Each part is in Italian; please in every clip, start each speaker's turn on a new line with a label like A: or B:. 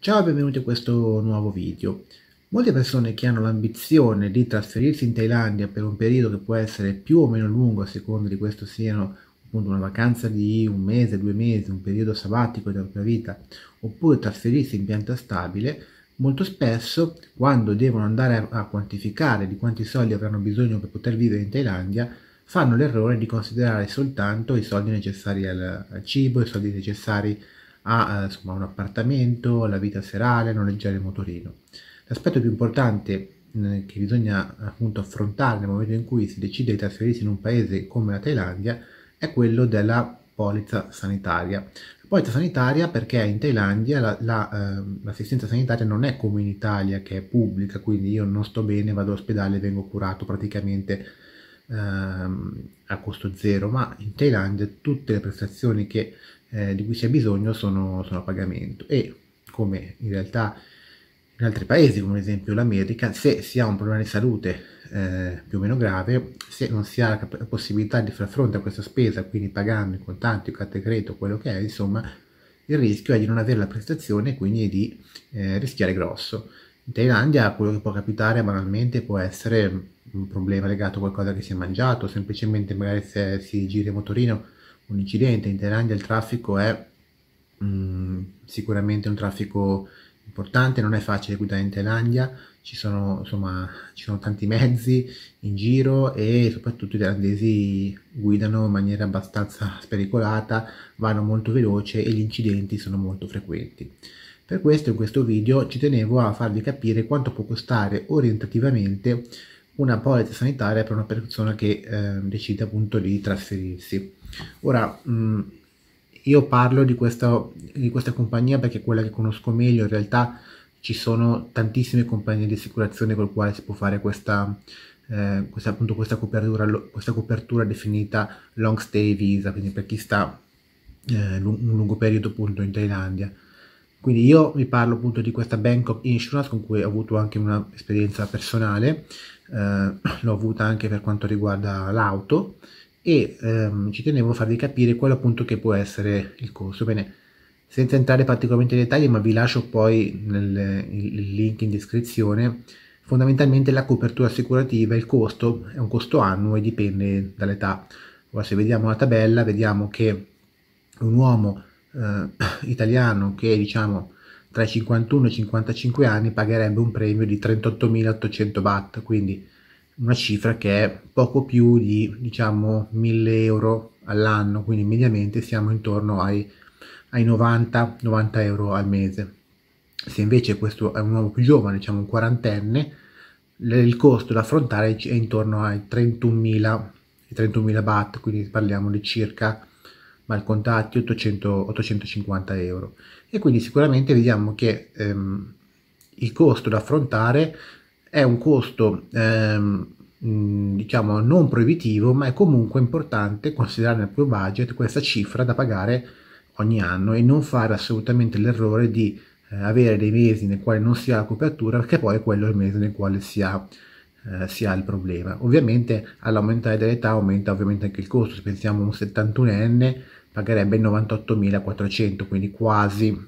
A: Ciao e benvenuti a questo nuovo video. Molte persone che hanno l'ambizione di trasferirsi in Thailandia per un periodo che può essere più o meno lungo a seconda di questo siano appunto una vacanza di un mese, due mesi, un periodo sabbatico della propria vita, oppure trasferirsi in pianta stabile, molto spesso quando devono andare a quantificare di quanti soldi avranno bisogno per poter vivere in Thailandia, fanno l'errore di considerare soltanto i soldi necessari al cibo, i soldi necessari a eh, insomma, un appartamento, alla vita serale, a noleggiare il motorino. L'aspetto più importante che bisogna appunto affrontare nel momento in cui si decide di trasferirsi in un paese come la Thailandia è quello della polizza sanitaria. La polizza sanitaria perché in Thailandia la, la, eh, l'assistenza sanitaria non è come in Italia che è pubblica, quindi io non sto bene, vado all'ospedale e vengo curato praticamente ehm, a costo zero, ma in Thailandia tutte le prestazioni che, eh, di cui si ha bisogno sono, sono a pagamento e come in realtà in altri paesi, come ad esempio l'America, se si ha un problema di salute eh, più o meno grave, se non si ha la possibilità di far fronte a questa spesa, quindi pagando in contanti in carte credito, quello che è, insomma, il rischio è di non avere la prestazione e quindi di eh, rischiare grosso. In Thailandia quello che può capitare banalmente può essere un problema legato a qualcosa che si è mangiato, semplicemente magari se si gira in motorino un incidente. In Thailandia il traffico è mh, mm, sicuramente un traffico importante, non è facile guidare in Thailandia, ci sono, insomma, ci sono tanti mezzi in giro e soprattutto i thailandesi guidano in maniera abbastanza spericolata, vanno molto veloce e gli incidenti sono molto frequenti. Per questo in questo video ci tenevo a farvi capire quanto può costare orientativamente una polizza sanitaria per una persona che eh, decide appunto di trasferirsi. Ora, mh, mm, io parlo di questa, di questa compagnia perché è quella che conosco meglio, in realtà ci sono tantissime compagnie di assicurazione con le quali si può fare questa, eh, questa, appunto, questa, copertura, questa copertura definita long stay visa, quindi per chi sta eh, un lungo periodo appunto in Thailandia. Quindi io vi parlo appunto di questa Bank of Insurance con cui ho avuto anche un'esperienza personale, eh, l'ho avuta anche per quanto riguarda l'auto e ehm, ci tenevo a farvi capire quello appunto che può essere il costo. Bene, senza entrare particolarmente nei dettagli, ma vi lascio poi nel, il link in descrizione, fondamentalmente la copertura assicurativa, il costo è un costo annuo e dipende dall'età. Ora se vediamo la tabella vediamo che un uomo eh, italiano che diciamo tra i 51 e i 55 anni pagherebbe un premio di 38.800 watt, quindi una cifra che è poco più di diciamo 1.000 euro all'anno, quindi mediamente siamo intorno ai, ai 90-90 euro al mese. Se invece questo è un uomo più giovane, diciamo un quarantenne, il costo da affrontare è intorno ai 31.000 31 baht, quindi parliamo di circa malcontatti 800, 850 euro e quindi sicuramente vediamo che ehm, il costo da affrontare è un costo ehm, diciamo non proibitivo ma è comunque importante considerare nel proprio budget questa cifra da pagare ogni anno e non fare assolutamente l'errore di eh, avere dei mesi nel quale non si ha la copertura perché poi è quello il mese nel quale si ha eh, si ha il problema. Ovviamente all'aumentare dell'età aumenta ovviamente anche il costo, se pensiamo a un 71enne pagherebbe 98.400, quindi quasi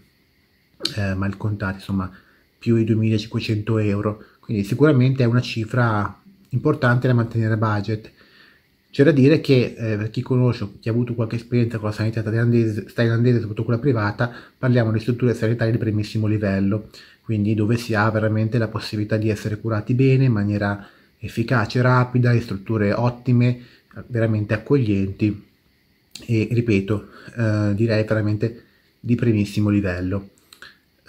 A: eh, mal contati, insomma più di 2.500 euro, quindi sicuramente è una cifra importante da mantenere budget. C'è da dire che eh, per chi conosce, chi ha avuto qualche esperienza con la sanità thailandese, thailandese, soprattutto quella privata, parliamo di strutture sanitarie di primissimo livello, quindi dove si ha veramente la possibilità di essere curati bene in maniera efficace, rapida, in strutture ottime, veramente accoglienti e ripeto, eh, direi veramente di primissimo livello.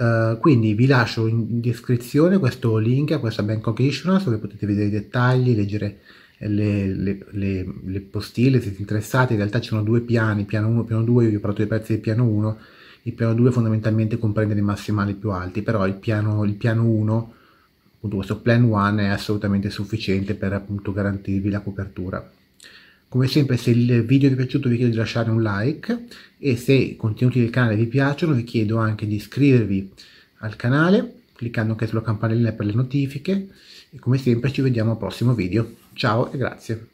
A: Uh, quindi vi lascio in descrizione questo link a questa Bangkok Insurance dove potete vedere i dettagli, leggere le, le, le, le postille, se siete interessati, in realtà ci sono due piani, piano 1 e piano 2, io vi ho parlato dei prezzi del piano 1, il piano 2 fondamentalmente comprende i massimali più alti, però il piano, il piano 1, appunto questo plan 1 è assolutamente sufficiente per appunto garantirvi la copertura. Come sempre se il video vi è piaciuto vi chiedo di lasciare un like e se i contenuti del canale vi piacciono vi chiedo anche di iscrivervi al canale cliccando anche sulla campanellina per le notifiche e come sempre ci vediamo al prossimo video. Ciao e grazie.